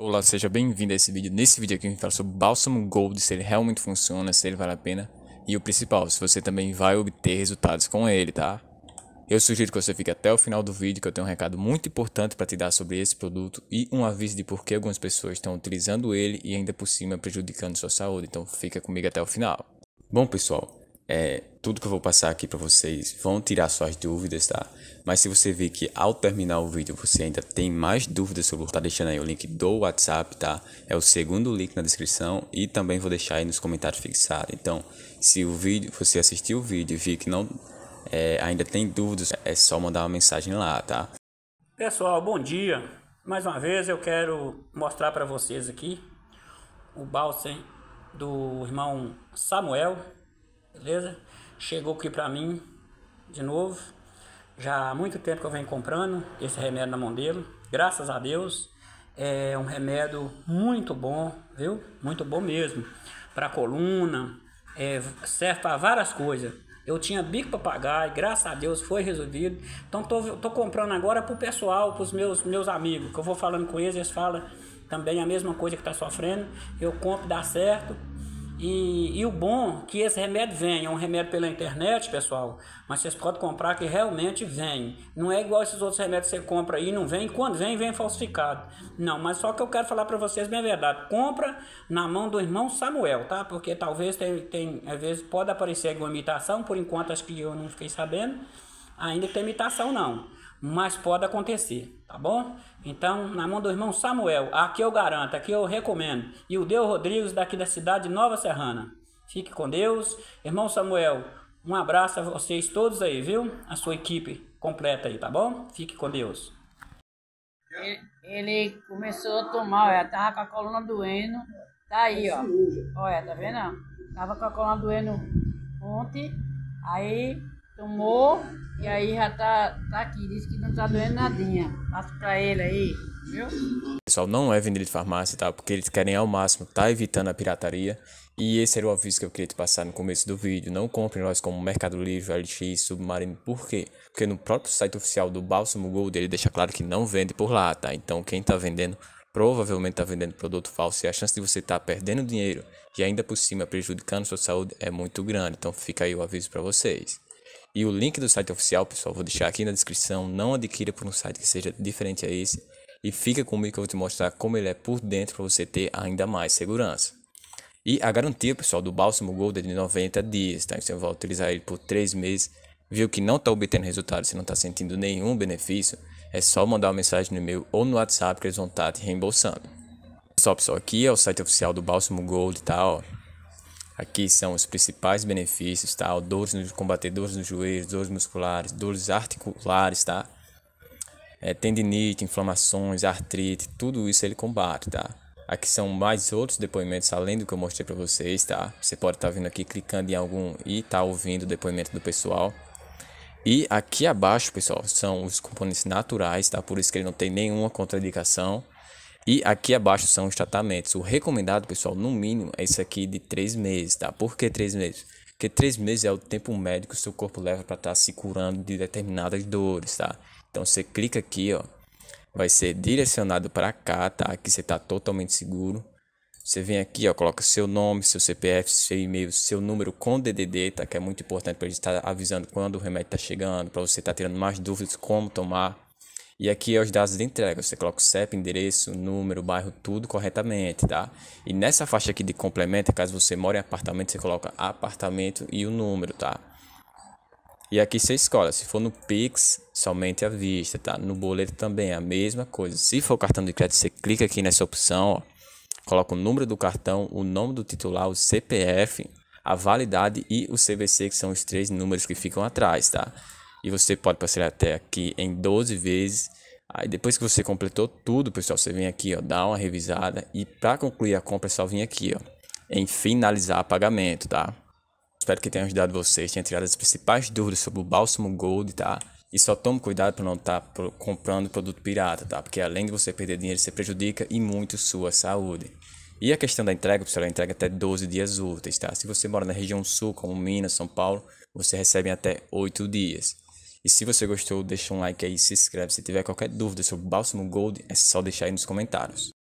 Olá, seja bem-vindo a esse vídeo. Nesse vídeo aqui a gente fala sobre o Bálsamo Gold, se ele realmente funciona, se ele vale a pena. E o principal, se você também vai obter resultados com ele, tá? Eu sugiro que você fique até o final do vídeo, que eu tenho um recado muito importante para te dar sobre esse produto e um aviso de por que algumas pessoas estão utilizando ele e ainda por cima prejudicando sua saúde. Então fica comigo até o final. Bom pessoal, é, tudo que eu vou passar aqui para vocês vão tirar suas dúvidas, tá? Mas se você vê que ao terminar o vídeo você ainda tem mais dúvidas sobre o tá deixando aí o link do WhatsApp, tá? É o segundo link na descrição e também vou deixar aí nos comentários fixado. Então, se o vídeo, você assistiu o vídeo e viu que não é, ainda tem dúvidas, é só mandar uma mensagem lá, tá? Pessoal, bom dia. Mais uma vez eu quero mostrar para vocês aqui o balsem do irmão Samuel beleza? Chegou aqui pra mim de novo. Já há muito tempo que eu venho comprando esse remédio na Mondelo. Graças a Deus, é um remédio muito bom, viu? Muito bom mesmo. Para coluna, é, serve para várias coisas. Eu tinha bico para pagar e graças a Deus foi resolvido. Então tô, tô comprando agora pro pessoal, pros meus meus amigos, que eu vou falando com eles, eles falam também a mesma coisa que tá sofrendo. Eu compro, dá certo. E, e, o bom que esse remédio vem, é um remédio pela internet, pessoal, mas vocês podem comprar que realmente vem. Não é igual esses outros remédios que você compra e não vem, quando vem, vem falsificado. Não, mas só que eu quero falar para vocês bem a verdade. Compra na mão do irmão Samuel, tá? Porque talvez tem, tem às vezes pode aparecer alguma imitação, por enquanto acho que eu não fiquei sabendo. Ainda tem imitação não mas pode acontecer, tá bom? Então, na mão do irmão Samuel, aqui eu garanto, aqui eu recomendo. E o Deus Rodrigues, daqui da cidade de Nova Serrana. Fique com Deus. Irmão Samuel, um abraço a vocês todos aí, viu? A sua equipe completa aí, tá bom? Fique com Deus. Ele, ele começou a tomar, olha, tava com a coluna doendo. Tá aí, ó. Olha, tá vendo? Tava com a coluna doendo ontem. Aí Tomou e aí já tá, tá aqui. Diz que não tá doendo nadinha. passo pra ele aí, viu? Pessoal, não é vender de farmácia, tá? Porque eles querem ao máximo tá evitando a pirataria. E esse era o aviso que eu queria te passar no começo do vídeo. Não compre nós como Mercado Livre, LX, Submarino. Por quê? Porque no próprio site oficial do Balsamo Gold ele deixa claro que não vende por lá, tá? Então quem tá vendendo provavelmente tá vendendo produto falso e a chance de você estar tá perdendo dinheiro e ainda por cima prejudicando sua saúde é muito grande. Então fica aí o aviso para vocês. E o link do site oficial, pessoal, vou deixar aqui na descrição. Não adquira por um site que seja diferente a esse. E fica comigo que eu vou te mostrar como ele é por dentro para você ter ainda mais segurança. E a garantia, pessoal, do Bálsamo Gold é de 90 dias, tá? Você vai utilizar ele por 3 meses. Viu que não está obtendo resultado, você não está sentindo nenhum benefício, é só mandar uma mensagem no e-mail ou no WhatsApp que eles vão estar tá te reembolsando. Só pessoal, aqui é o site oficial do Bálsamo Gold, tá? Ó. Aqui são os principais benefícios, tá? Dores no, combater dores nos joelhos, dores musculares, dores articulares, tá? É, tendinite, inflamações, artrite, tudo isso ele combate, tá? Aqui são mais outros depoimentos além do que eu mostrei para vocês, tá? Você pode estar tá vindo aqui clicando em algum e tá ouvindo o depoimento do pessoal. E aqui abaixo, pessoal, são os componentes naturais, tá? Por isso que ele não tem nenhuma contraindicação. E aqui abaixo são os tratamentos. O recomendado, pessoal, no mínimo, é isso aqui de 3 meses, tá? Por que 3 meses? Porque 3 meses é o tempo médio que o seu corpo leva para estar tá se curando de determinadas dores, tá? Então você clica aqui, ó. Vai ser direcionado para cá, tá? Aqui você está totalmente seguro. Você vem aqui, ó, coloca seu nome, seu CPF, seu e-mail, seu número com DDD, tá? Que é muito importante para ele gente estar tá avisando quando o remédio está chegando, para você estar tá tirando mais dúvidas como tomar. E aqui é os dados de entrega. Você coloca o CEP, endereço, número, bairro, tudo corretamente, tá? E nessa faixa aqui de complemento, caso você mora em apartamento, você coloca apartamento e o número, tá? E aqui você escolhe, se for no Pix, somente à vista, tá? No boleto também é a mesma coisa. Se for cartão de crédito, você clica aqui nessa opção, ó. Coloca o número do cartão, o nome do titular, o CPF, a validade e o CVC, que são os três números que ficam atrás, tá? e você pode parcelar até aqui em 12 vezes. Aí depois que você completou tudo, pessoal, você vem aqui, ó, dá uma revisada e para concluir a compra é só vir aqui, ó, em finalizar pagamento, tá? Espero que tenha ajudado vocês, tenha tirado as principais dúvidas sobre o Bálsamo Gold, tá? E só tome cuidado para não estar tá comprando produto pirata, tá? Porque além de você perder dinheiro, você prejudica e muito sua saúde. E a questão da entrega, pessoal, ela é entrega até 12 dias úteis, tá? Se você mora na região sul, como Minas, São Paulo, você recebe até 8 dias. E se você gostou, deixa um like aí, se inscreve. Se tiver qualquer dúvida sobre o Bálsamo Gold, é só deixar aí nos comentários.